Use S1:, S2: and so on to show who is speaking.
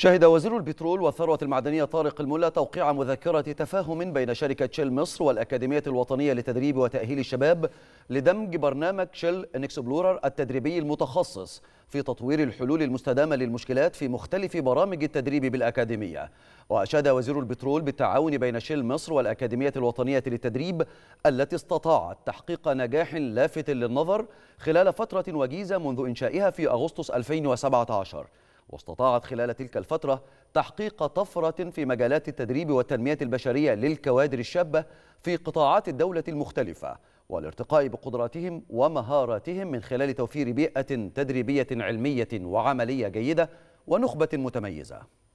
S1: شهد وزير البترول والثروة المعدنية طارق الملا توقيع مذكرة تفاهم بين شركة شيل مصر والأكاديمية الوطنية لتدريب وتأهيل الشباب لدمج برنامج شيل إكسبلورر التدريبي المتخصص في تطوير الحلول المستدامة للمشكلات في مختلف برامج التدريب بالأكاديمية وأشاد وزير البترول بالتعاون بين شيل مصر والأكاديمية الوطنية للتدريب التي استطاعت تحقيق نجاح لافت للنظر خلال فترة وجيزة منذ إنشائها في أغسطس 2017 واستطاعت خلال تلك الفترة تحقيق طفرة في مجالات التدريب والتنمية البشرية للكوادر الشابة في قطاعات الدولة المختلفة والارتقاء بقدراتهم ومهاراتهم من خلال توفير بيئة تدريبية علمية وعملية جيدة ونخبة متميزة